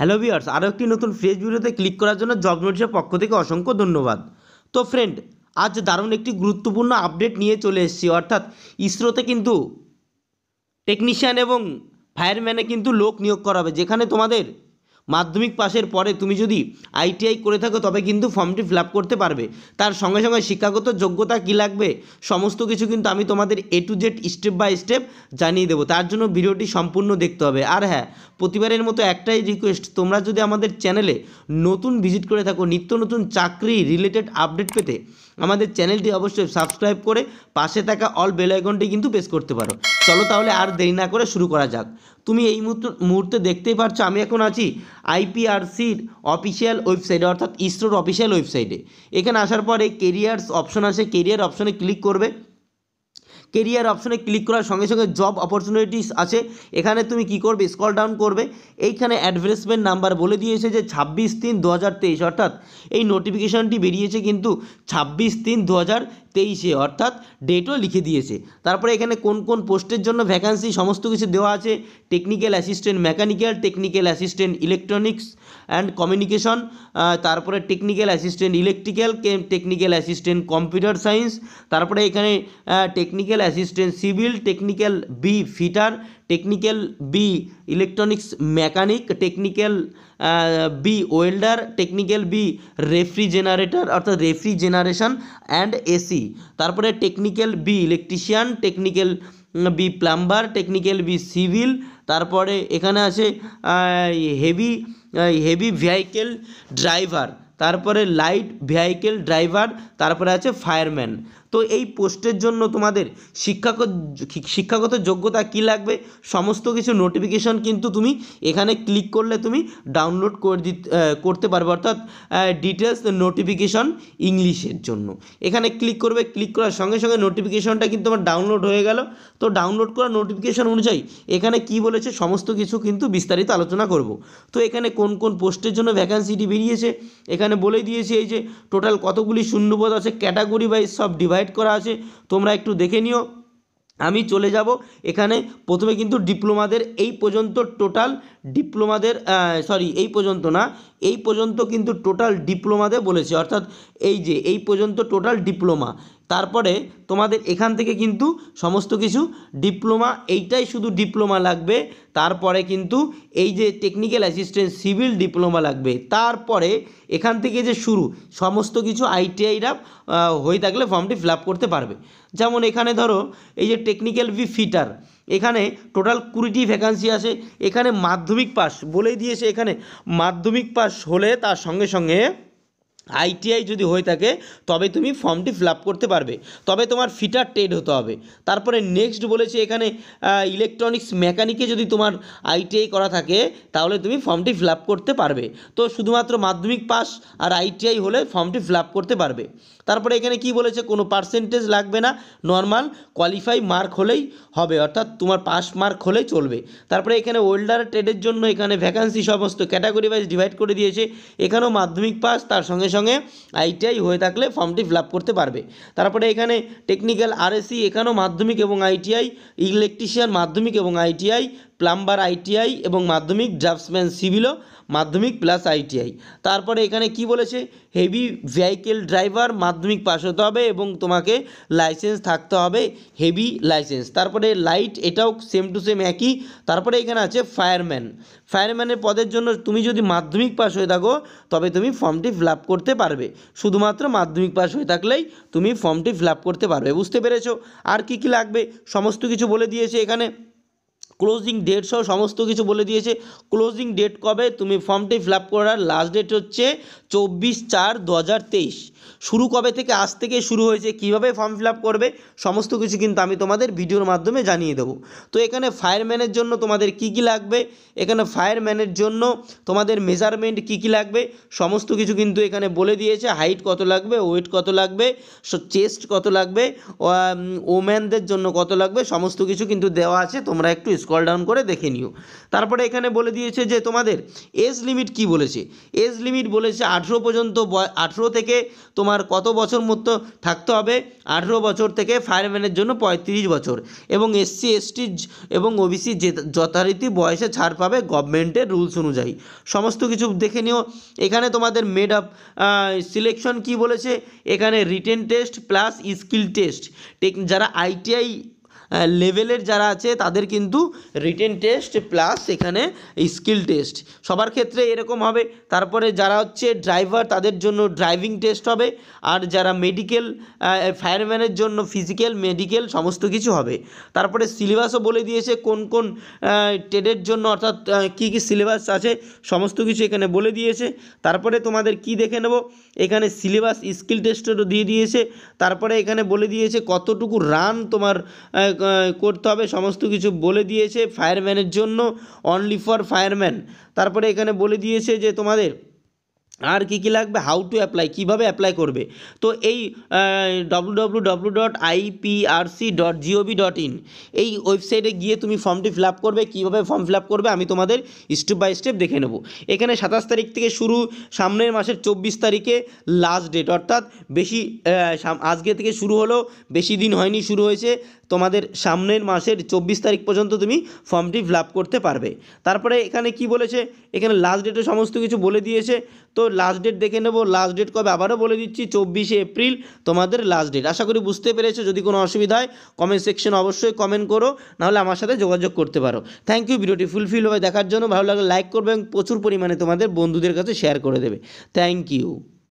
hello viewers আরও একটি নতুন ফ্রেজ ভিডিওতে ক্লিক করার জন্য জব নোটিসের পক্ষ থেকে অসংখ্য ধন্যবাদ তো ফ্রেন্ড আজ দারুণ একটি গুরুত্বপূর্ণ আপডেট নিয়ে চলে এসেছি অর্থাৎ ইসরোতে কিন্তু টেকনিশিয়ান এবং ফায়ারম্যানে কিন্তু লোক নিয়োগ করা হবে যেখানে তোমাদের মাধ্যমিক পাশের পরে তুমি যদি আইটিআই করে থাকো তবে কিন্তু ফর্মটি ফিল করতে পারবে তার সঙ্গে সঙ্গে শিক্ষাগত যোগ্যতা কী লাগবে সমস্ত কিছু কিন্তু আমি তোমাদের A to Z step by step জানিয়ে দেবো তার জন্য ভিডিওটি সম্পূর্ণ দেখতে হবে আর হ্যাঁ প্রতিবারের মতো একটাই রিকোয়েস্ট তোমরা যদি আমাদের চ্যানেলে নতুন ভিজিট করে থাকো নিত্য নতুন চাকরি রিলেটেড আপডেট পেতে আমাদের চ্যানেলটি অবশ্যই সাবস্ক্রাইব করে পাশে থাকা অল বেলাইকনটি কিন্তু পেশ করতে পারো চলো তাহলে আর দেরি না করে শুরু করা যাক তুমি এই মুহূর্তে দেখতেই পারছো আমি এখন আছি আইপিআরসির অফিসিয়াল ওয়েবসাইটে অর্থাৎ ইসরোর অফিসিয়াল ওয়েবসাইটে এখানে আসার পরে কেরিয়ার্স অপশন আসে কেরিয়ার অপশনে ক্লিক করবে কেরিয়ার অপশনে ক্লিক করার সঙ্গে সঙ্গে জব অপরচুনিটিস আছে এখানে তুমি কি করবে স্কল ডাউন করবে এইখানে অ্যাডভার্টাইজমেন্ট নাম্বার বলে দিয়েছে যে ছাব্বিশ তিন দু অর্থাৎ এই নোটিফিকেশানটি বেরিয়েছে কিন্তু ছাব্বিশ তিন দু তেইশে অর্থাৎ ডেটও লিখে দিয়েছে তারপরে এখানে কোন কোন পোস্টের জন্য ভ্যাকান্সি সমস্ত কিছু দেওয়া আছে technical assistant mechanical technical assistant electronics and communication তারপরে technical assistant electrical technical assistant computer science তারপরে এখানে technical assistant civil technical B fitter technical B electronics mechanic technical B welder technical B refrigerator অর্থাৎ refrigeration and AC তারপরে technical B electrician technical B plumber technical B civil তারপরে এখানে আছে heavy heavy vehicle driver তারপরে light vehicle driver তারপরে আছে fireman তো এই পোস্টের জন্য তোমাদের শিক্ষাগত শিক্ষাগত যোগ্যতা কি লাগবে সমস্ত কিছু নোটিফিকেশন কিন্তু তুমি এখানে ক্লিক করলে তুমি ডাউনলোড করে দিতে করতে পারবে অর্থাৎ ডিটেলস নোটিফিকেশন ইংলিশের জন্য এখানে ক্লিক করবে ক্লিক করার সঙ্গে সঙ্গে নোটিফিকেশনটা কিন্তু আমার ডাউনলোড হয়ে গেল তো ডাউনলোড করা নোটিফিকেশন অনুযায়ী এখানে কি বলেছে সমস্ত কিছু কিন্তু বিস্তারিত আলোচনা করব তো এখানে কোন কোন পোস্টের জন্য ভ্যাকান্সিটি বেরিয়েছে এখানে বলে দিয়েছে এই যে টোটাল কতগুলি শূন্যপদ আছে ক্যাটাগরি ওয়াইজ সব ডিভাইড প্রোভাইড করা আছে তোমরা একটু দেখে নিও আমি চলে যাব এখানে প্রথমে কিন্তু ডিপ্লোমাদের এই পর্যন্ত টোটাল ডিপ্লোমাদের সরি এই পর্যন্ত না এই পর্যন্ত কিন্তু টোটাল ডিপ্লোমাদের বলেছে অর্থাৎ এই যে এই পর্যন্ত টোটাল ডিপ্লোমা তারপরে তোমাদের এখান থেকে কিন্তু সমস্ত কিছু ডিপ্লোমা এইটাই শুধু ডিপ্লোমা লাগবে তারপরে কিন্তু এই যে টেকনিক্যাল অ্যাসিস্ট্যান্ট সিভিল ডিপ্লোমা লাগবে তারপরে এখান থেকে যে শুরু সমস্ত কিছু আইটিআইরা হয়ে থাকলে ফর্মটি ফিল করতে পারবে যেমন এখানে ধরো এই যে টেকনিক্যাল বি ফিটার এখানে টোটাল কুড়িটি ভ্যাকান্সি আছে এখানে মাধ্যমিক পাস বলেই দিয়েছে এখানে মাধ্যমিক পাস হলে তার সঙ্গে সঙ্গে আইটিআই যদি হয়ে থাকে তবে তুমি ফর্মটি ফিল করতে পারবে তবে তোমার ফিটার টেড হতে হবে তারপরে নেক্সট বলেছে এখানে ইলেকট্রনিক্স মেকানিকে যদি তোমার আইটিআই করা থাকে তাহলে তুমি ফর্মটি ফিল করতে পারবে তো শুধুমাত্র মাধ্যমিক পাস আর আইটিআই হলে ফর্মটি ফিল করতে পারবে তারপরে এখানে কি বলেছে কোনো পার্সেন্টেজ লাগবে না নর্মাল কোয়ালিফাই মার্ক হলেই হবে অর্থাৎ তোমার পাস মার্ক হলেই চলবে তারপরে এখানে ওল্ডার ট্রেডের জন্য এখানে ভ্যাকান্সি সমস্ত ক্যাটাগরি ওয়াইজ ডিভাইড করে দিয়েছে এখানেও মাধ্যমিক পাস তার সঙ্গে সঙ্গে সঙ্গে আইটিআই হয়ে থাকলে ফর্মটি ফিল করতে পারবে তারপরে এখানে টেকনিক্যাল আরএসি e এখানেও মাধ্যমিক এবং আইটিআই ইলেকট্রিশিয়ান মাধ্যমিক এবং আইটিআই প্লাম্বার আইটিআই এবং মাধ্যমিক ড্রাফটসম্যান সিভিলও মাধ্যমিক প্লাস আইটিআই তারপরে এখানে কি বলেছে হেভি ভেহিকেল ড্রাইভার মাধ্যমিক পাস হতে হবে এবং তোমাকে লাইসেন্স থাকতে হবে হেভি লাইসেন্স তারপরে লাইট এটাও সেম টু সেম একই তারপরে এখানে আছে ফায়ারম্যান ফায়ারম্যানের পদের জন্য তুমি যদি মাধ্যমিক পাস হয়ে থাকো তবে তুমি ফর্মটি ফিল করতে পারবে শুধুমাত্র মাধ্যমিক পাস হয়ে থাকলেই তুমি ফর্মটি ফিল করতে পারবে বুঝতে পেরেছো আর কি কি লাগবে সমস্ত কিছু বলে দিয়েছে এখানে ক্লোজিং ডেট সহ সমস্ত কিছু বলে দিয়েছে ক্লোজিং ডেট কবে তুমি ফর্মটি ফিল করার লাস্ট ডেট হচ্ছে চব্বিশ চার দু শুরু কবে থেকে আজ থেকে শুরু হয়েছে কিভাবে ফর্ম ফিল করবে সমস্ত কিছু কিন্তু আমি তোমাদের ভিডিওর মাধ্যমে জানিয়ে দেবো তো এখানে ফায়ারম্যানের জন্য তোমাদের কি কি লাগবে এখানে ফায়ারম্যানের জন্য তোমাদের মেজারমেন্ট কি কি লাগবে সমস্ত কিছু কিন্তু এখানে বলে দিয়েছে হাইট কত লাগবে ওয়েট কত লাগবে চেস্ট কত লাগবে ওম্যানদের জন্য কত লাগবে সমস্ত কিছু কিন্তু দেওয়া আছে তোমরা একটু স্কল ডাউন করে দেখে নিও তারপরে এখানে বলে দিয়েছে যে তোমাদের এজ লিমিট কি বলেছে এজ লিমিট বলেছে আঠেরো পর্যন্ত আঠেরো থেকে তোমার কত বছর মতো থাকতে হবে আঠেরো বছর থেকে ফায়ারম্যানের জন্য পঁয়ত্রিশ বছর এবং এসসি এসটি এবং ওবিসি যে যথারীতি বয়সে ছাড় পাবে গভর্নমেন্টের রুলস অনুযায়ী সমস্ত কিছু দেখে নিও এখানে তোমাদের মেড আপ সিলেকশন কি বলেছে এখানে written test plus skill test যারা আইটিআই লেভেলের যারা আছে তাদের কিন্তু রিটেন টেস্ট প্লাস এখানে স্কিল টেস্ট সবার ক্ষেত্রে এরকম হবে তারপরে যারা হচ্ছে ড্রাইভার তাদের জন্য ড্রাইভিং টেস্ট হবে আর যারা মেডিকেল ফায়ারম্যানের জন্য ফিজিক্যাল মেডিকেল সমস্ত কিছু হবে তারপরে সিলেবাসও বলে দিয়েছে কোন কোন টেডের জন্য অর্থাৎ কী কী সিলেবাস আছে সমস্ত কিছু এখানে বলে দিয়েছে তারপরে তোমাদের কি দেখে নেব এখানে সিলেবাস স্কিল টেস্টও দিয়ে দিয়েছে তারপরে এখানে বলে দিয়েছে কতটুকু রান তোমার করতে হবে সমস্ত কিছু বলে দিয়েছে ফায়ারম্যানের জন্য অনলি ফর ফায়ারম্যান তারপরে এখানে বলে দিয়েছে যে তোমাদের আর কী কী লাগবে হাউ টু অ্যাপ্লাই কীভাবে অ্যাপ্লাই করবে তো এই W W W dot dot dot in এই ওয়েবসাইটে গিয়ে তুমি ফর্মটি ফিল আপ করবে কীভাবে ফর্ম ফিল আপ করবে আমি তোমাদের স্টেপ বাই স্টেপ দেখে নেব এখানে সাতাশ তারিখ থেকে শুরু সামনের মাসের চব্বিশ তারিখে লাস্ট ডেট অর্থাৎ বেশি আজকে থেকে শুরু হলো বেশি দিন হয়নি শুরু হয়েছে তোমাদের সামনের মাসের চব্বিশ তারিখ পর্যন্ত তুমি ফর্মটি ফিল করতে পারবে তারপরে এখানে কি বলেছে এখানে লাস্ট ডেটে সমস্ত কিছু বলে দিয়েছে তো লাস্ট ডেট দেখে নেবো লাস্ট ডেট কবে আবারও বলে দিচ্ছি চব্বিশে এপ্রিল তোমাদের লাস্ট ডেট আশা করি বুঝতে পেরেছো যদি কোনো অসুবিধা হয় কমেন্ট সেকশন অবশ্যই কমেন্ট করো নাহলে আমার সাথে যোগাযোগ করতে পারো থ্যাংক ইউ ভিডিওটি ফুলফিল হবে দেখার জন্য ভালো লাগলে লাইক করবে এবং প্রচুর পরিমাণে তোমাদের বন্ধুদের কাছে শেয়ার করে দেবে থ্যাংক ইউ